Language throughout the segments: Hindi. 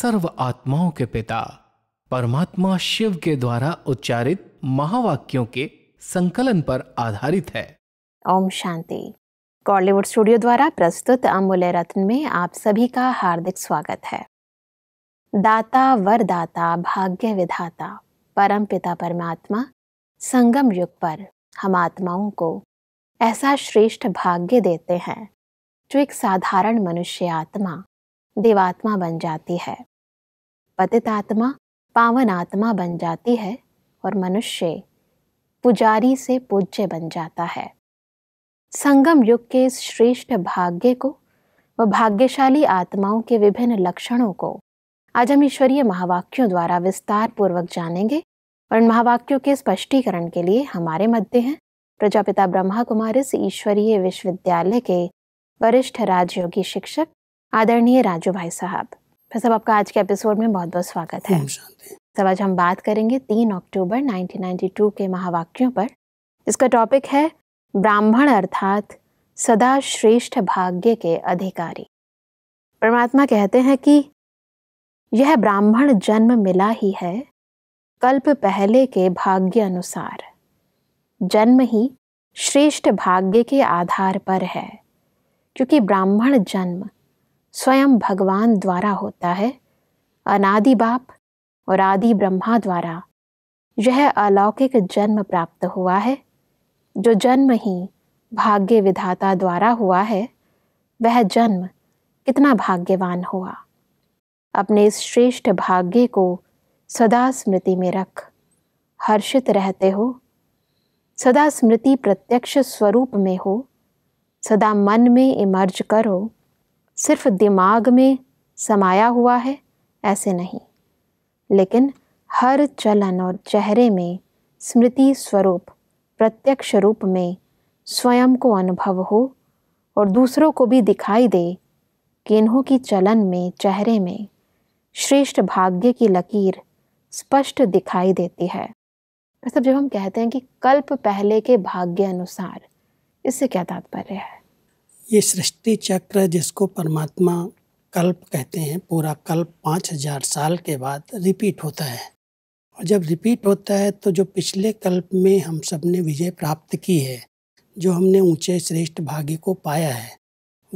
सर्व आत्माओं के पिता परमात्मा शिव के द्वारा उच्चारित महावाक्यों के संकलन पर आधारित है ओम शांति कॉलीवुड स्टूडियो द्वारा प्रस्तुत अमूल्य रत्न में आप सभी का हार्दिक स्वागत है दाता वरदाता भाग्य विधाता परम पिता परमात्मा संगम युग पर हम आत्माओं को ऐसा श्रेष्ठ भाग्य देते हैं जो एक साधारण मनुष्य आत्मा देवात्मा बन जाती है पतित आत्मा पावन आत्मा बन जाती है और मनुष्य पुजारी से पूज्य बन जाता है संगम युग के इस श्रेष्ठ भाग्य को व भाग्यशाली आत्माओं के विभिन्न लक्षणों को आज हम ईश्वरीय महावाक्यों द्वारा विस्तार पूर्वक जानेंगे और इन महावाक्यों के स्पष्टीकरण के लिए हमारे मध्य हैं प्रजापिता ब्रह्मा कुमार इस ईश्वरीय विश्वविद्यालय के वरिष्ठ राजयोगी शिक्षक आदरणीय राजू भाई साहब डॉक्टर तो साहब आपका आज के एपिसोड में बहुत बहुत स्वागत है सब आज हम बात करेंगे तीन अक्टूबर 1992 के महावाक्यों पर इसका टॉपिक है ब्राह्मण अर्थात सदा श्रेष्ठ भाग्य के अधिकारी परमात्मा कहते हैं कि यह ब्राह्मण जन्म मिला ही है कल्प पहले के भाग्य अनुसार जन्म ही श्रेष्ठ भाग्य के आधार पर है क्योंकि ब्राह्मण जन्म स्वयं भगवान द्वारा होता है अनादि बाप और आदि ब्रह्मा द्वारा यह अलौकिक जन्म प्राप्त हुआ है जो जन्म ही भाग्य विधाता द्वारा हुआ है वह जन्म कितना भाग्यवान हुआ अपने इस श्रेष्ठ भाग्य को सदा स्मृति में रख हर्षित रहते हो सदा स्मृति प्रत्यक्ष स्वरूप में हो सदा मन में इमर्ज करो सिर्फ दिमाग में समाया हुआ है ऐसे नहीं लेकिन हर चलन और चेहरे में स्मृति स्वरूप प्रत्यक्ष रूप में स्वयं को अनुभव हो और दूसरों को भी दिखाई दे कि इन्हों की चलन में चेहरे में श्रेष्ठ भाग्य की लकीर स्पष्ट दिखाई देती है सब मतलब जब हम कहते हैं कि कल्प पहले के भाग्य अनुसार इससे क्या तात्पर्य है ये सृष्टि चक्र जिसको परमात्मा कल्प कहते हैं पूरा कल्प पाँच हजार साल के बाद रिपीट होता है और जब रिपीट होता है तो जो पिछले कल्प में हम सब ने विजय प्राप्त की है जो हमने ऊंचे श्रेष्ठ भाग्य को पाया है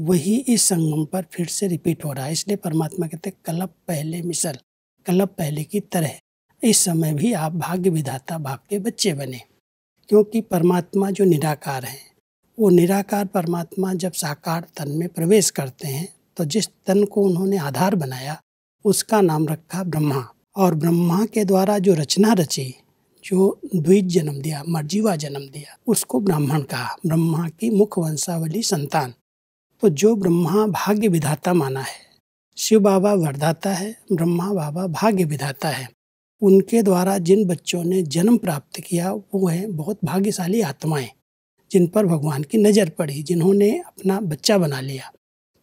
वही इस संगम पर फिर से रिपीट हो रहा है इसलिए परमात्मा कहते हैं कल्प पहले मिसल कल्प पहले की तरह इस समय भी आप भाग्य विधाता भाग के बच्चे बने क्योंकि परमात्मा जो निराकार हैं वो निराकार परमात्मा जब साकार तन में प्रवेश करते हैं तो जिस तन को उन्होंने आधार बनाया उसका नाम रखा ब्रह्मा और ब्रह्मा के द्वारा जो रचना रची जो द्विज जन्म दिया मर्जीवा जन्म दिया उसको ब्राह्मण कहा ब्रह्मा की मुख्य वंशावली संतान तो जो ब्रह्मा भाग्य विधाता माना है शिव बाबा वरदाता है ब्रह्मा बाबा भाग्य विधाता है उनके द्वारा जिन बच्चों ने जन्म प्राप्त किया वो हैं बहुत भाग्यशाली आत्माएं जिन पर भगवान की नज़र पड़ी जिन्होंने अपना बच्चा बना लिया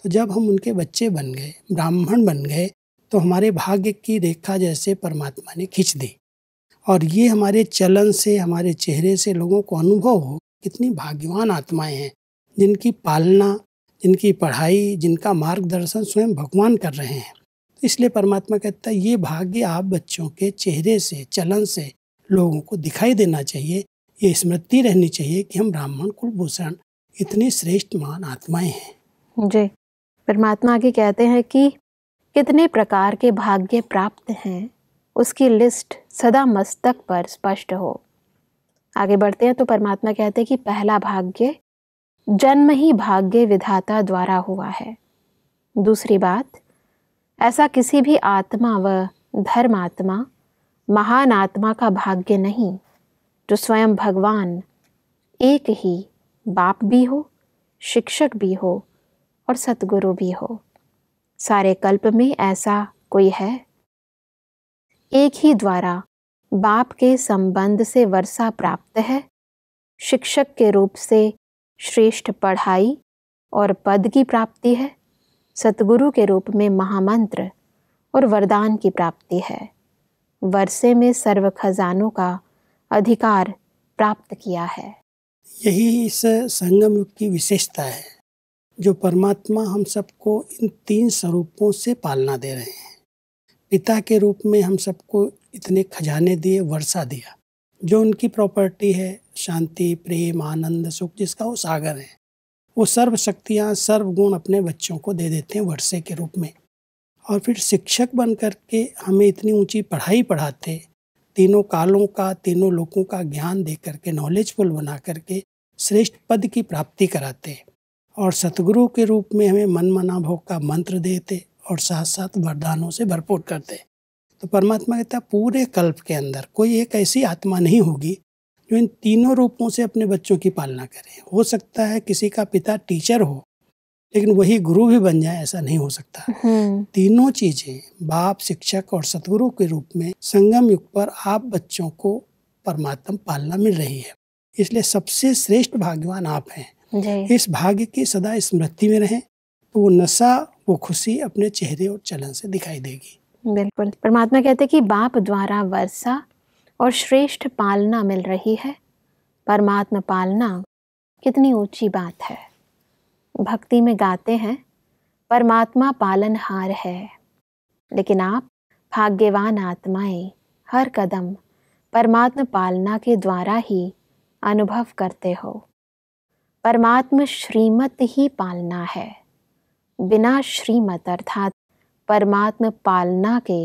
तो जब हम उनके बच्चे बन गए ब्राह्मण बन गए तो हमारे भाग्य की रेखा जैसे परमात्मा ने खींच दी और ये हमारे चलन से हमारे चेहरे से लोगों को अनुभव हो कितनी भाग्यवान आत्माएं हैं जिनकी पालना जिनकी पढ़ाई जिनका मार्गदर्शन स्वयं भगवान कर रहे हैं तो इसलिए परमात्मा कहता है ये भाग्य आप बच्चों के चेहरे से चलन से लोगों को दिखाई देना चाहिए ये स्मृति रहनी चाहिए कि हम ब्राह्मण कुलभूषण इतनी श्रेष्ठ महान आत्माएं हैं जी परमात्मा आगे कहते हैं कि कितने प्रकार के भाग्य प्राप्त हैं उसकी लिस्ट सदा मस्तक पर स्पष्ट हो आगे बढ़ते हैं तो परमात्मा कहते हैं कि पहला भाग्य जन्म ही भाग्य विधाता द्वारा हुआ है दूसरी बात ऐसा किसी भी आत्मा व धर्मात्मा महान आत्मा का भाग्य नहीं जो तो स्वयं भगवान एक ही बाप भी हो शिक्षक भी हो और सतगुरु भी हो सारे कल्प में ऐसा कोई है एक ही द्वारा बाप के संबंध से वर्षा प्राप्त है शिक्षक के रूप से श्रेष्ठ पढ़ाई और पद की प्राप्ति है सतगुरु के रूप में महामंत्र और वरदान की प्राप्ति है वर्षे में सर्व खजानों का अधिकार प्राप्त किया है यही इस संगम युग की विशेषता है जो परमात्मा हम सबको इन तीन स्वरूपों से पालना दे रहे हैं पिता के रूप में हम सबको इतने खजाने दिए वर्षा दिया जो उनकी प्रॉपर्टी है शांति प्रेम आनंद सुख जिसका वो सागर है वो सर्व शक्तियाँ सर्व गुण अपने बच्चों को दे देते हैं वर्षे के रूप में और फिर शिक्षक बन करके के हमें इतनी ऊंची पढ़ाई पढ़ाते तीनों कालों का तीनों लोगों का ज्ञान दे करके नॉलेजफुल बना करके श्रेष्ठ पद की प्राप्ति कराते और सतगुरु के रूप में हमें मन मना भोग का मंत्र देते और साथ साथ वरदानों से भरपूर करते तो परमात्मा कहता पूरे कल्प के अंदर कोई एक ऐसी आत्मा नहीं होगी जो इन तीनों रूपों से अपने बच्चों की पालना करें हो सकता है किसी का पिता टीचर हो लेकिन वही गुरु भी बन जाए ऐसा नहीं हो सकता हम्म। तीनों चीजें बाप शिक्षक और सतगुरु के रूप में संगम युग पर आप बच्चों को परमात्म पालना मिल रही है इसलिए सबसे श्रेष्ठ भाग्यवान आप हैं इस भाग्य की सदा स्मृति में रहें तो वो नशा वो खुशी अपने चेहरे और चलन से दिखाई देगी बिल्कुल परमात्मा कहते हैं कि बाप द्वारा वर्षा और श्रेष्ठ पालना मिल रही है परमात्मा पालना कितनी ऊंची बात है भक्ति में गाते हैं परमात्मा पालनहार है लेकिन आप भाग्यवान आत्माएं हर कदम परमात्मा पालना के द्वारा ही अनुभव करते हो परमात्मा श्रीमत ही पालना है बिना श्रीमत अर्थात परमात्मा पालना के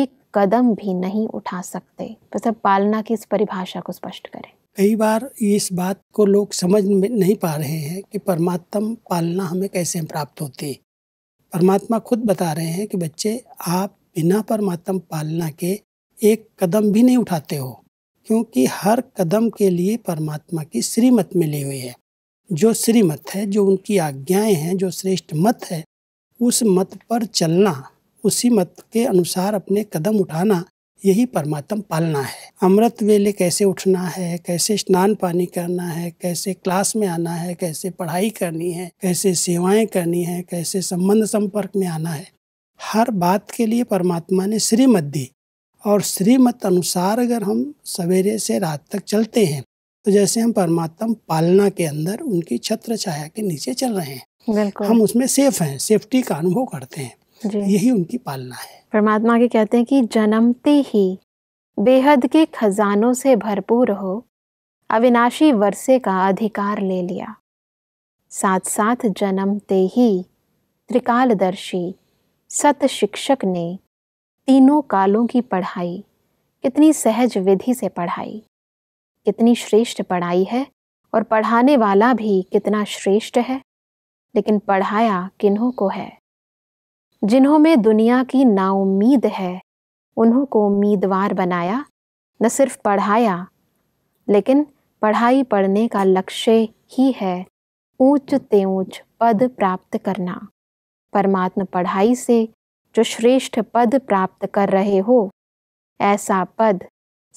एक कदम भी नहीं उठा सकते तो सब मतलब पालना की इस परिभाषा को स्पष्ट करें कई बार इस बात को लोग समझ नहीं पा रहे हैं कि परमात्म पालना हमें कैसे प्राप्त होती परमात्मा खुद बता रहे हैं कि बच्चे आप बिना परमात्म पालना के एक कदम भी नहीं उठाते हो क्योंकि हर कदम के लिए परमात्मा की श्रीमत मिली हुई है जो श्रीमत है जो उनकी आज्ञाएं हैं जो श्रेष्ठ मत है उस मत पर चलना उसी मत के अनुसार अपने कदम उठाना यही परमात्म पालना है अमृत वेले कैसे उठना है कैसे स्नान पानी करना है कैसे क्लास में आना है कैसे पढ़ाई करनी है कैसे सेवाएं करनी है कैसे संबंध संपर्क में आना है हर बात के लिए परमात्मा ने श्रीमत दी और श्रीमत अनुसार अगर हम सवेरे से रात तक चलते हैं तो जैसे हम परमात्म पालना के अंदर उनकी छत्र छाया के नीचे चल रहे हैं हम उसमें सेफ हैं सेफ्टी का अनुभव करते हैं यही उनकी पालना है परमात्मा के कहते हैं कि जन्मते ही बेहद के खजानों से भरपूर हो अविनाशी वर्षे का अधिकार ले लिया साथ साथ जन्मते ही त्रिकालदर्शी सत शिक्षक ने तीनों कालों की पढ़ाई कितनी सहज विधि से पढ़ाई कितनी श्रेष्ठ पढ़ाई है और पढ़ाने वाला भी कितना श्रेष्ठ है लेकिन पढ़ाया किन्हों को है जिन्हों में दुनिया की नाउमीद है उन्हों को उम्मीदवार बनाया न सिर्फ पढ़ाया लेकिन पढ़ाई पढ़ने का लक्ष्य ही है ऊंच ते ऊंच पद प्राप्त करना परमात्मा पढ़ाई से जो श्रेष्ठ पद प्राप्त कर रहे हो ऐसा पद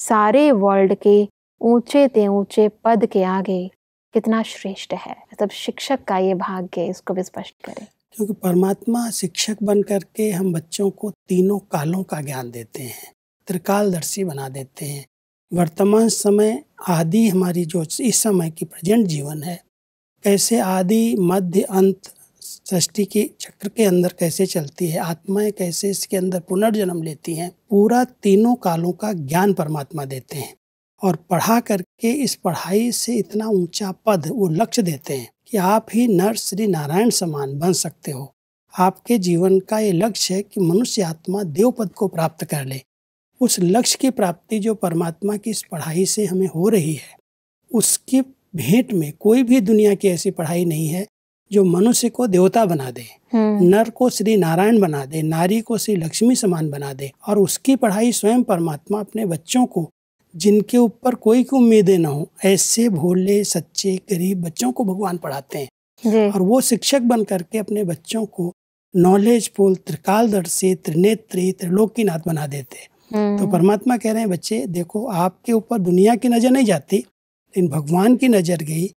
सारे वर्ल्ड के ऊंचे ते ऊंचे पद के आगे कितना श्रेष्ठ है मतलब शिक्षक का ये भाग्य इसको भी स्पष्ट करें क्योंकि परमात्मा शिक्षक बन करके हम बच्चों को तीनों कालों का ज्ञान देते हैं त्रिकालदर्शी बना देते हैं वर्तमान समय आदि हमारी जो इस समय की प्रेजेंट जीवन है कैसे आदि मध्य अंत सृष्टि के चक्र के अंदर कैसे चलती है आत्माएं कैसे इसके अंदर पुनर्जन्म लेती हैं पूरा तीनों कालों का ज्ञान परमात्मा देते हैं और पढ़ा करके इस पढ़ाई से इतना ऊंचा पद वो लक्ष्य देते हैं कि आप ही नर श्री नारायण समान बन सकते हो आपके जीवन का ये लक्ष्य है कि मनुष्य आत्मा देव पद को प्राप्त कर ले उस लक्ष्य की प्राप्ति जो परमात्मा की इस पढ़ाई से हमें हो रही है उसकी भेंट में कोई भी दुनिया की ऐसी पढ़ाई नहीं है जो मनुष्य को देवता बना दे हम्म। नर को श्री नारायण बना दे नारी को श्री लक्ष्मी समान बना दे और उसकी पढ़ाई स्वयं परमात्मा अपने बच्चों को जिनके ऊपर कोई की उम्मीदें ना हो ऐसे भोले सच्चे गरीब बच्चों को भगवान पढ़ाते हैं और वो शिक्षक बन करके अपने बच्चों को नॉलेज त्रिकाल दर्शी त्रिनेत्री त्रिलोकीनाथ बना देते हैं तो हम्म। परमात्मा कह रहे हैं बच्चे देखो आपके ऊपर दुनिया की नज़र नहीं जाती लेकिन भगवान की नज़र गई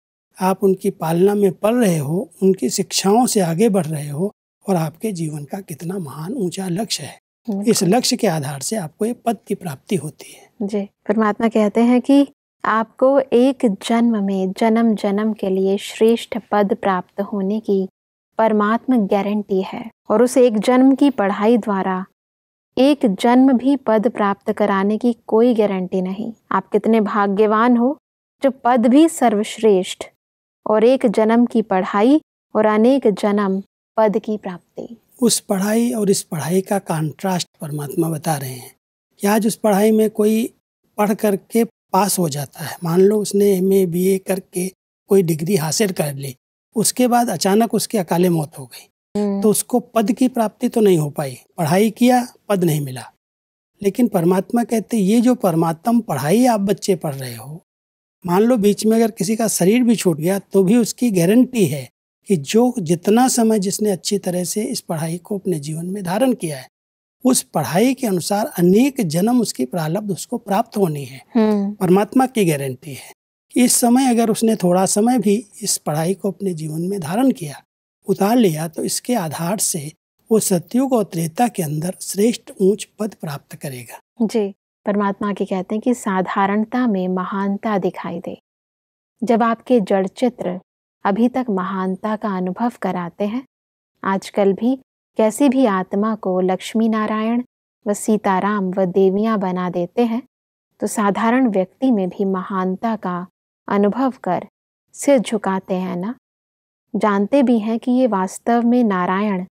आप उनकी पालना में पल रहे हो उनकी शिक्षाओं से आगे बढ़ रहे हो और आपके जीवन का कितना महान ऊंचा लक्ष्य है इस लक्ष्य के आधार से आपको ये पद की प्राप्ति होती है जी परमात्मा कहते हैं कि आपको एक जन्म में जन्म जन्म के लिए श्रेष्ठ पद प्राप्त होने की परमात्मा गारंटी है और उस एक जन्म की पढ़ाई द्वारा एक जन्म भी पद प्राप्त कराने की कोई गारंटी नहीं आप कितने भाग्यवान हो जो पद भी सर्वश्रेष्ठ और एक जन्म की पढ़ाई और अनेक जन्म पद की प्राप्ति उस पढ़ाई और इस पढ़ाई का कंट्रास्ट परमात्मा बता रहे हैं कि आज उस पढ़ाई में कोई पढ़ करके पास हो जाता है मान लो उसने एम ए बी ए करके कोई डिग्री हासिल कर ली उसके बाद अचानक उसकी अकाले मौत हो गई हम्म। तो उसको पद की प्राप्ति तो नहीं हो पाई पढ़ाई किया पद नहीं मिला लेकिन परमात्मा कहते ये जो परमात्म पढ़ाई आप बच्चे पढ़ रहे हो मान लो बीच में अगर किसी का शरीर भी छूट गया तो भी उसकी गारंटी है कि जो जितना समय जिसने अच्छी तरह से इस पढ़ाई को अपने जीवन में धारण किया है उस पढ़ाई के अनुसार अनेक जन्म उसकी प्रारब्ध उसको प्राप्त होनी है हम्म। परमात्मा की गारंटी है इस समय अगर उसने थोड़ा समय भी इस पढ़ाई को अपने जीवन में धारण किया उतार लिया तो इसके आधार से वो सत्युग और त्रेता के अंदर श्रेष्ठ ऊंच पद प्राप्त करेगा जी परमात्मा की कहते हैं कि साधारणता में महानता दिखाई दे जब आपके जड़ चित्र अभी तक महानता का अनुभव कराते हैं आजकल भी कैसी भी आत्मा को लक्ष्मी नारायण व सीताराम व देवियाँ बना देते हैं तो साधारण व्यक्ति में भी महानता का अनुभव कर सिर झुकाते हैं ना जानते भी हैं कि ये वास्तव में नारायण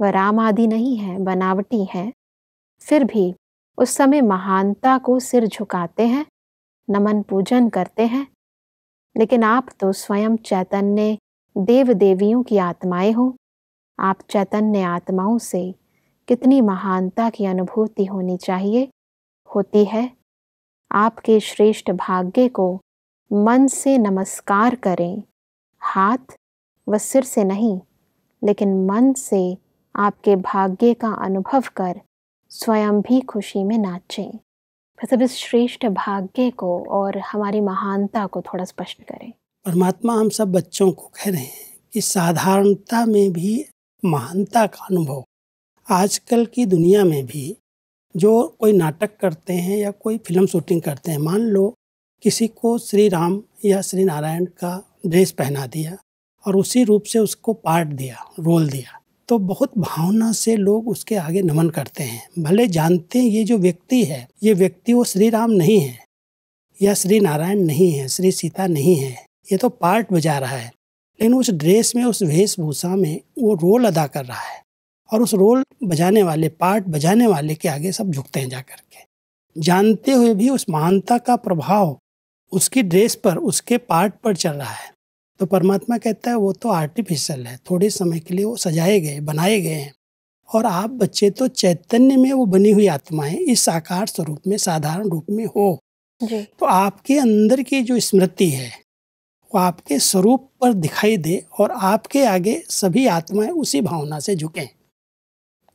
व राम आदि नहीं है बनावटी है फिर भी उस समय महानता को सिर झुकाते हैं नमन पूजन करते हैं लेकिन आप तो स्वयं चैतन्य देव देवियों की आत्माएं हो आप चैतन्य आत्माओं से कितनी महानता की अनुभूति होनी चाहिए होती है आपके श्रेष्ठ भाग्य को मन से नमस्कार करें हाथ व सिर से नहीं लेकिन मन से आपके भाग्य का अनुभव कर स्वयं भी खुशी में नाचें सब इस श्रेष्ठ भाग्य को और हमारी महानता को थोड़ा स्पष्ट करें परमात्मा हम सब बच्चों को कह रहे हैं कि साधारणता में भी महानता का अनुभव आजकल की दुनिया में भी जो कोई नाटक करते हैं या कोई फिल्म शूटिंग करते हैं मान लो किसी को श्री राम या श्री नारायण का ड्रेस पहना दिया और उसी रूप से उसको पार्ट दिया रोल दिया तो बहुत भावना से लोग उसके आगे नमन करते हैं भले जानते हैं ये जो व्यक्ति है ये व्यक्ति वो श्री राम नहीं है या श्री नारायण नहीं है श्री सीता नहीं है ये तो पार्ट बजा रहा है लेकिन उस ड्रेस में उस वेशभूषा में वो रोल अदा कर रहा है और उस रोल बजाने वाले पार्ट बजाने वाले के आगे सब झुकते हैं जा कर के जानते हुए भी उस महानता का प्रभाव उसकी ड्रेस पर उसके पार्ट पर चल रहा है तो परमात्मा कहता है वो तो आर्टिफिशियल है थोड़े समय के लिए वो सजाए गए बनाए गए हैं और आप बच्चे तो चैतन्य में वो बनी हुई आत्माएं इस साकार स्वरूप में साधारण रूप में हो जी। तो आपके अंदर की जो स्मृति है वो आपके स्वरूप पर दिखाई दे और आपके आगे सभी आत्माएं उसी भावना से झुकें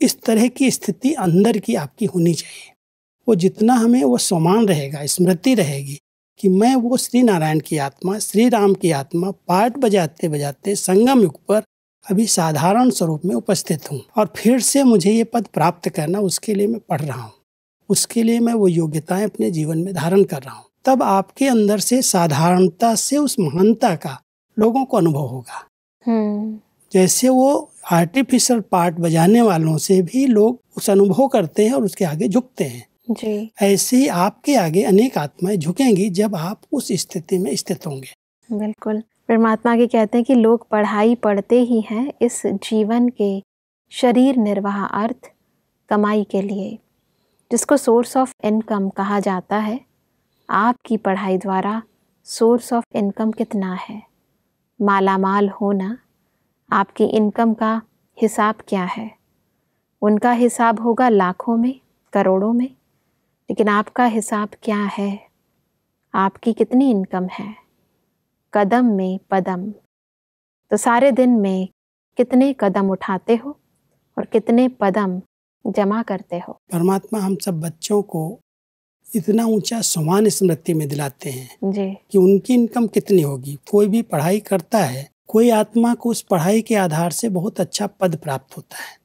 इस तरह की स्थिति अंदर की आपकी होनी चाहिए वो जितना हमें वो समान रहेगा स्मृति रहेगी कि मैं वो श्री नारायण की आत्मा श्री राम की आत्मा पाठ बजाते बजाते संगम युग पर अभी साधारण स्वरूप में उपस्थित हूँ और फिर से मुझे ये पद प्राप्त करना उसके लिए मैं पढ़ रहा हूँ उसके लिए मैं वो योग्यताएं अपने जीवन में धारण कर रहा हूँ तब आपके अंदर से साधारणता से उस महानता का लोगों को अनुभव होगा हम्म। जैसे वो आर्टिफिशियल पार्ट बजाने वालों से भी लोग उस अनुभव करते हैं और उसके आगे झुकते हैं जी ऐसे आपके आगे अनेक आत्माएं झुकेंगी जब आप उस स्थिति में स्थित होंगे बिल्कुल परमात्मा के कहते हैं कि लोग पढ़ाई पढ़ते ही हैं इस जीवन के शरीर निर्वाह अर्थ कमाई के लिए जिसको सोर्स ऑफ इनकम कहा जाता है आपकी पढ़ाई द्वारा सोर्स ऑफ इनकम कितना है माला माल होना आपकी इनकम का हिसाब क्या है उनका हिसाब होगा लाखों में करोड़ों में लेकिन आपका हिसाब क्या है आपकी कितनी इनकम है कदम में पदम तो सारे दिन में कितने कदम उठाते हो और कितने पदम जमा करते हो परमात्मा हम सब बच्चों को इतना ऊंचा समान स्मृति में दिलाते हैं जी कि उनकी इनकम कितनी होगी कोई भी पढ़ाई करता है कोई आत्मा को उस पढ़ाई के आधार से बहुत अच्छा पद प्राप्त होता है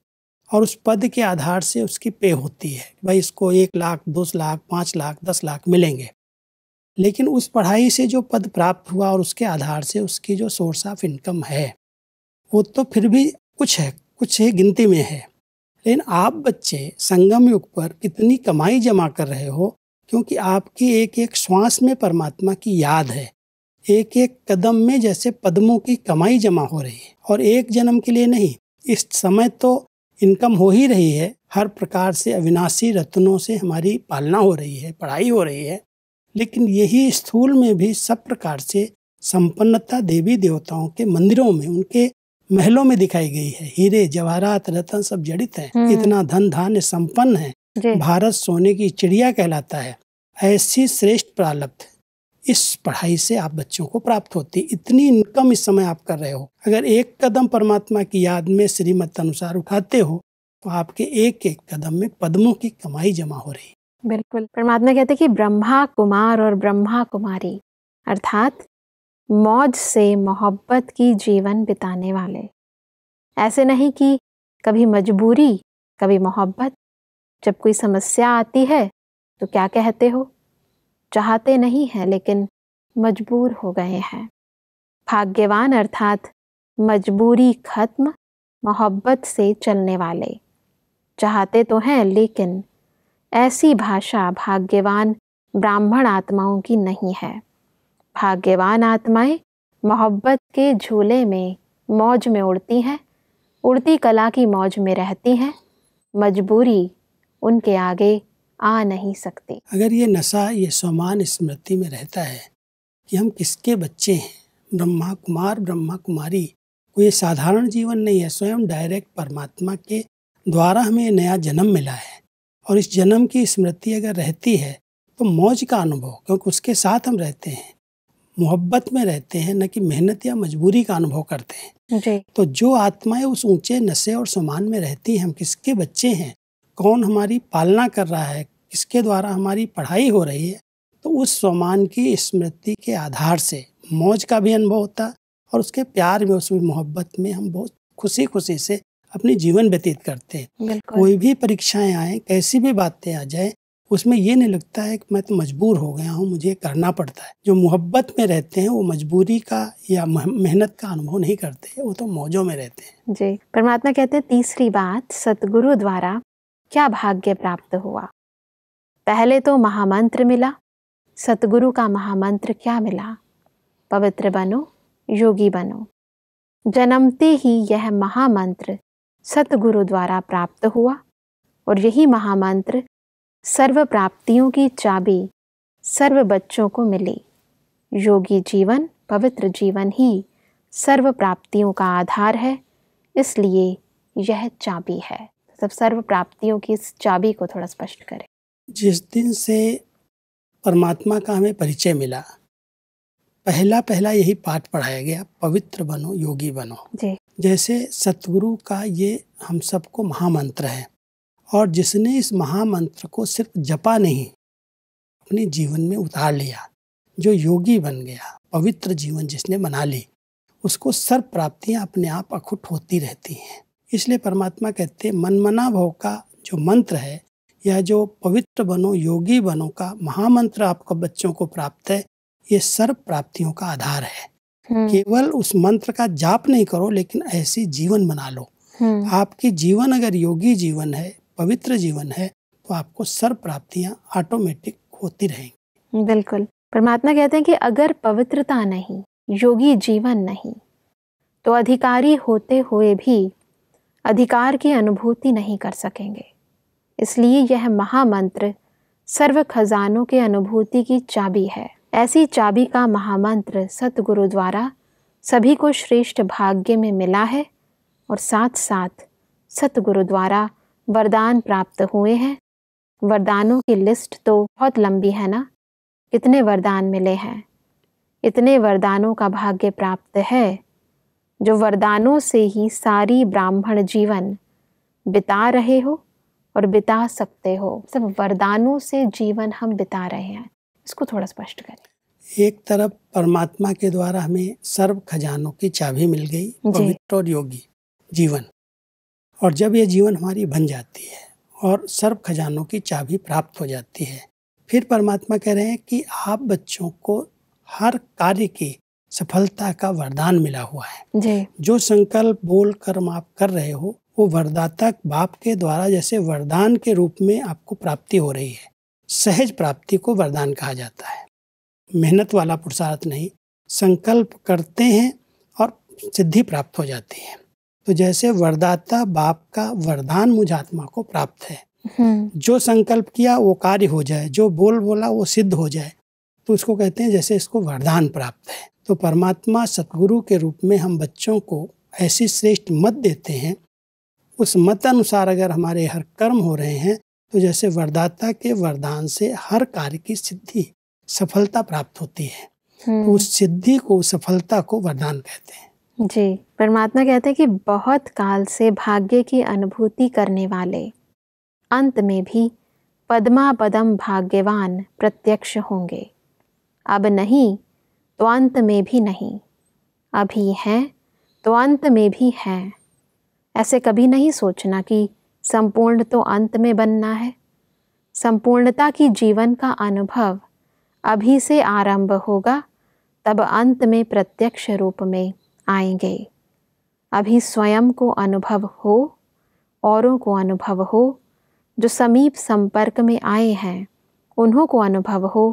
और उस पद के आधार से उसकी पे होती है भाई इसको एक लाख दो लाख पाँच लाख दस लाख मिलेंगे लेकिन उस पढ़ाई से जो पद प्राप्त हुआ और उसके आधार से उसकी जो सोर्स ऑफ इनकम है वो तो फिर भी कुछ है कुछ है गिनती में है लेकिन आप बच्चे संगम युग पर कितनी कमाई जमा कर रहे हो क्योंकि आपकी एक एक श्वास में परमात्मा की याद है एक एक कदम में जैसे पद्मों की कमाई जमा हो रही है और एक जन्म के लिए नहीं इस समय तो इनकम हो ही रही है हर प्रकार से अविनाशी रत्नों से हमारी पालना हो रही है पढ़ाई हो रही है लेकिन यही स्थूल में भी सब प्रकार से संपन्नता देवी देवताओं के मंदिरों में उनके महलों में दिखाई गई है हीरे जवाहरात रतन सब जड़ित है हम्म। इतना धन धान्य संपन्न है भारत सोने की चिड़िया कहलाता है ऐसी श्रेष्ठ प्रालब्ध इस पढ़ाई से आप बच्चों को प्राप्त होती इतनी इनकम इस समय आप कर रहे हो अगर एक कदम परमात्मा की याद में श्रीमत अनुसार उठाते हो तो आपके एक एक कदम में पद्मों की कमाई जमा हो रही बिल्कुल परमात्मा कहते कि ब्रह्मा कुमार और ब्रह्मा कुमारी अर्थात मौज से मोहब्बत की जीवन बिताने वाले ऐसे नहीं कि कभी मजबूरी कभी मोहब्बत जब कोई समस्या आती है तो क्या कहते हो चाहते नहीं हैं लेकिन मजबूर हो गए हैं भाग्यवान अर्थात मजबूरी खत्म मोहब्बत से चलने वाले चाहते तो हैं लेकिन ऐसी भाषा भाग्यवान ब्राह्मण आत्माओं की नहीं है भाग्यवान आत्माएं मोहब्बत के झूले में मौज में उड़ती हैं उड़ती कला की मौज में रहती हैं मजबूरी उनके आगे आ नहीं सकते अगर ये नशा ये समान स्मृति में रहता है कि हम किसके बच्चे हैं ब्रह्मा कुमार ब्रह्मा कुमारी को ये साधारण जीवन नहीं है स्वयं डायरेक्ट परमात्मा के द्वारा हमें नया जन्म मिला है और इस जन्म की स्मृति अगर रहती है तो मौज का अनुभव क्योंकि उसके साथ हम रहते हैं मोहब्बत में रहते हैं न कि मेहनत या मजबूरी का अनुभव करते हैं जी। तो जो आत्माएं उस ऊंचे नशे और समान में रहती हैं हम किसके बच्चे हैं कौन हमारी पालना कर रहा है इसके द्वारा हमारी पढ़ाई हो रही है तो उस स्वमान की स्मृति के आधार से मौज का भी अनुभव होता और उसके प्यार में उसमें मोहब्बत में हम बहुत खुशी खुशी से अपनी जीवन व्यतीत करते हैं कोई भी परीक्षाएं आए कैसी भी बातें आ जाए उसमें ये नहीं लगता है कि मैं तो मजबूर हो गया हूँ मुझे करना पड़ता है जो मोहब्बत में रहते हैं वो मजबूरी का या मेहनत का अनुभव नहीं करते वो तो मौजों में रहते हैं जी परमात्मा कहते हैं तीसरी बात सतगुरु द्वारा क्या भाग्य प्राप्त हुआ पहले तो महामंत्र मिला सतगुरु का महामंत्र क्या मिला पवित्र बनो योगी बनो जन्मते ही यह महामंत्र सतगुरु द्वारा प्राप्त हुआ और यही महामंत्र सर्व प्राप्तियों की चाबी सर्व बच्चों को मिली योगी जीवन पवित्र जीवन ही सर्व प्राप्तियों का आधार है इसलिए यह चाबी है सब मतलब सर्व प्राप्तियों की इस चाबी को थोड़ा स्पष्ट करें जिस दिन से परमात्मा का हमें परिचय मिला पहला पहला यही पाठ पढ़ाया गया पवित्र बनो योगी बनो जी। जैसे सतगुरु का ये हम सबको महामंत्र है और जिसने इस महामंत्र को सिर्फ जपा नहीं अपने जीवन में उतार लिया जो योगी बन गया पवित्र जीवन जिसने बना ली उसको सर्व प्राप्तियाँ अपने आप अखुट होती रहती हैं इसलिए परमात्मा कहते हैं मनमना भव का जो मंत्र है यह जो पवित्र बनो योगी बनो का महामंत्र आपको बच्चों को प्राप्त है ये सर्व प्राप्तियों का आधार है हम्म। केवल उस मंत्र का जाप नहीं करो लेकिन ऐसी जीवन बना लो हम्म। आपकी जीवन अगर योगी जीवन है पवित्र जीवन है तो आपको सर्व प्राप्तियां ऑटोमेटिक होती रहेंगी बिल्कुल परमात्मा कहते हैं कि अगर पवित्रता नहीं योगी जीवन नहीं तो अधिकारी होते हुए भी अधिकार की अनुभूति नहीं कर सकेंगे इसलिए यह महामंत्र सर्व खजानों के अनुभूति की चाबी है ऐसी चाबी का महामंत्र सतगुरु द्वारा सभी को श्रेष्ठ भाग्य में मिला है और साथ साथ सतगुरु द्वारा वरदान प्राप्त हुए हैं वरदानों की लिस्ट तो बहुत लंबी है ना कितने वरदान मिले हैं इतने वरदानों का भाग्य प्राप्त है जो वरदानों से ही सारी ब्राह्मण जीवन बिता रहे हो और बिता सकते हो सब वरदानों से जीवन हम बिता रहे हैं इसको थोड़ा स्पष्ट करें एक तरफ परमात्मा के द्वारा हमें सर्व खजानों की चाबी मिल गई पवित्र और योगी जीवन और जब यह जीवन हमारी बन जाती है और सर्व खजानों की चाबी प्राप्त हो जाती है फिर परमात्मा कह रहे हैं कि आप बच्चों को हर कार्य की सफलता का वरदान मिला हुआ है जी। जो संकल्प बोल कर्म आप कर रहे हो वो वरदाता बाप के द्वारा जैसे वरदान के रूप में आपको प्राप्ति हो रही है सहज प्राप्ति को वरदान कहा जाता है मेहनत वाला पुरुषार्थ नहीं संकल्प करते हैं और सिद्धि प्राप्त हो जाती है तो जैसे वरदाता बाप का वरदान मुझ आत्मा को प्राप्त है हम्म। जो संकल्प किया वो कार्य हो जाए जो बोल बोला वो सिद्ध हो जाए तो उसको कहते हैं जैसे इसको वरदान प्राप्त है तो परमात्मा सतगुरु के रूप में हम बच्चों को ऐसी श्रेष्ठ मत देते हैं उस मत अनुसार अगर हमारे हर कर्म हो रहे हैं तो जैसे वरदाता के वरदान से हर कार्य की सिद्धि सफलता प्राप्त होती है तो उस सिद्धि को सफलता को वरदान कहते हैं जी परमात्मा कहते हैं कि बहुत काल से भाग्य की अनुभूति करने वाले अंत में भी पद्मा पदम भाग्यवान प्रत्यक्ष होंगे अब नहीं तो अंत में भी नहीं अभी हैं तो अंत में भी हैं ऐसे कभी नहीं सोचना कि संपूर्ण तो अंत में बनना है संपूर्णता की जीवन का अनुभव अभी से आरंभ होगा तब अंत में प्रत्यक्ष रूप में आएंगे अभी स्वयं को अनुभव हो औरों को अनुभव हो जो समीप संपर्क में आए हैं उन्हों को अनुभव हो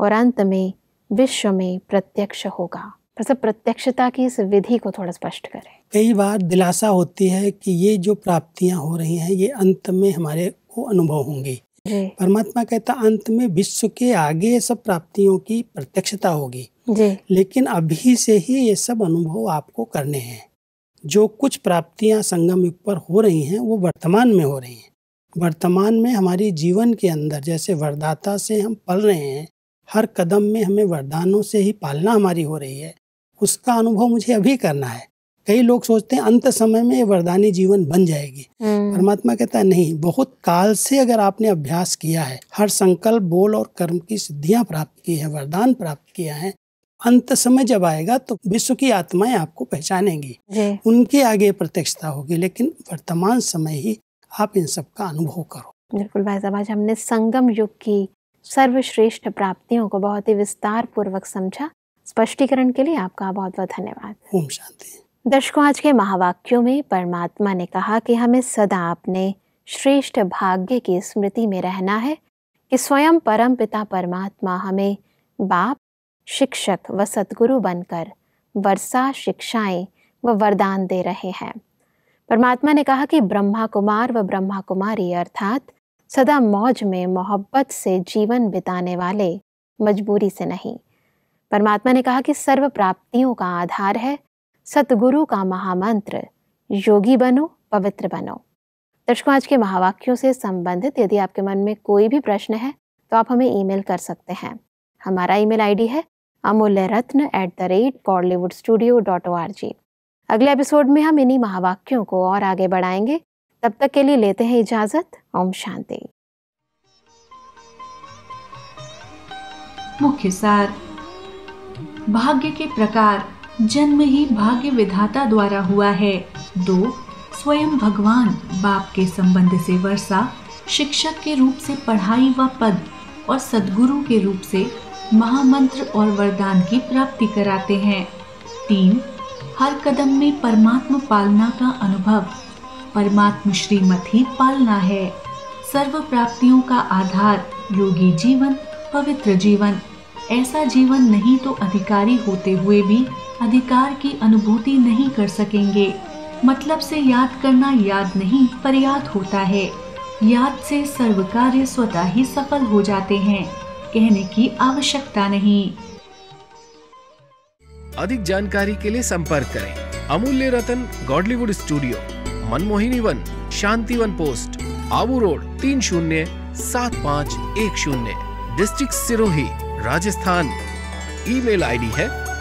और अंत में विश्व में प्रत्यक्ष होगा तो सब प्रत्यक्षता की इस विधि को थोड़ा स्पष्ट करें कई बार दिलासा होती है कि ये जो प्राप्तियां हो रही हैं ये अंत में हमारे को अनुभव होंगी परमात्मा कहता अंत में विश्व के आगे सब प्राप्तियों की प्रत्यक्षता होगी लेकिन अभी से ही ये सब अनुभव आपको करने हैं जो कुछ प्राप्तियां संगम युग पर हो रही हैं वो वर्तमान में हो रही हैं वर्तमान में हमारी जीवन के अंदर जैसे वरदाता से हम पल रहे हैं हर कदम में हमें वरदानों से ही पालना हमारी हो रही है उसका अनुभव मुझे अभी करना है कई लोग सोचते हैं अंत समय में ये वरदानी जीवन बन जाएगी हम्म। परमात्मा कहता है नहीं बहुत काल से अगर आपने अभ्यास किया है हर संकल्प बोल और कर्म की सिद्धियां प्राप्त की है वरदान प्राप्त किया है अंत समय जब आएगा तो विश्व की आत्माएं आपको पहचानेंगी उनके आगे प्रत्यक्षता होगी लेकिन वर्तमान समय ही आप इन सब का अनुभव करो बिल्कुल भाई साहब आज हमने संगम युग की सर्वश्रेष्ठ प्राप्तियों को बहुत ही विस्तार पूर्वक समझा स्पष्टीकरण के लिए आपका बहुत बहुत धन्यवाद ओम शांति दर्शकों आज के महावाक्यों में परमात्मा ने कहा कि हमें सदा अपने श्रेष्ठ भाग्य की स्मृति में रहना है कि स्वयं परम पिता परमात्मा हमें बाप शिक्षक व सदगुरु बनकर वर्षा शिक्षाएं व वरदान दे रहे हैं परमात्मा ने कहा कि ब्रह्मा कुमार व ब्रह्मा कुमारी अर्थात सदा मौज में मोहब्बत से जीवन बिताने वाले मजबूरी से नहीं परमात्मा ने कहा कि सर्व प्राप्तियों का आधार है सतगुरु का महामंत्र योगी बनो पवित्र बनो दर्शकों आज के महावाक्यों से संबंधित यदि आपके मन में कोई भी प्रश्न है तो आप हमें ईमेल कर सकते हैं हमारा ईमेल आईडी है Amulya Ratna at the rate Godlywood studio dot O R G अगले एपिसोड में हम इन्हीं महावाक्यों को और आगे बढ़ाएंगे तब तक के लिए लेते हैं इजाजत ओम शांति मुख्य सार भाग्य के प्रकार जन्म ही भाग्य विधाता द्वारा हुआ है दो स्वयं भगवान बाप के संबंध से वर्षा शिक्षक के रूप से पढ़ाई व पद और सदगुरु के रूप से महामंत्र और वरदान की प्राप्ति कराते हैं तीन हर कदम में परमात्म पालना का अनुभव परमात्म श्रीमत ही पालना है सर्व प्राप्तियों का आधार योगी जीवन पवित्र जीवन ऐसा जीवन नहीं तो अधिकारी होते हुए भी अधिकार की अनुभूति नहीं कर सकेंगे मतलब से याद करना याद नहीं पर याद होता है याद से सर्व कार्य स्वतः ही सफल हो जाते हैं कहने की आवश्यकता नहीं अधिक जानकारी के लिए संपर्क करें Amulya Ratan Godlywood studio Manmohini Van Shanti Van post Abu road तीन शून्य सात पाँच एक शून्य district Sirohi Rajasthan email ID है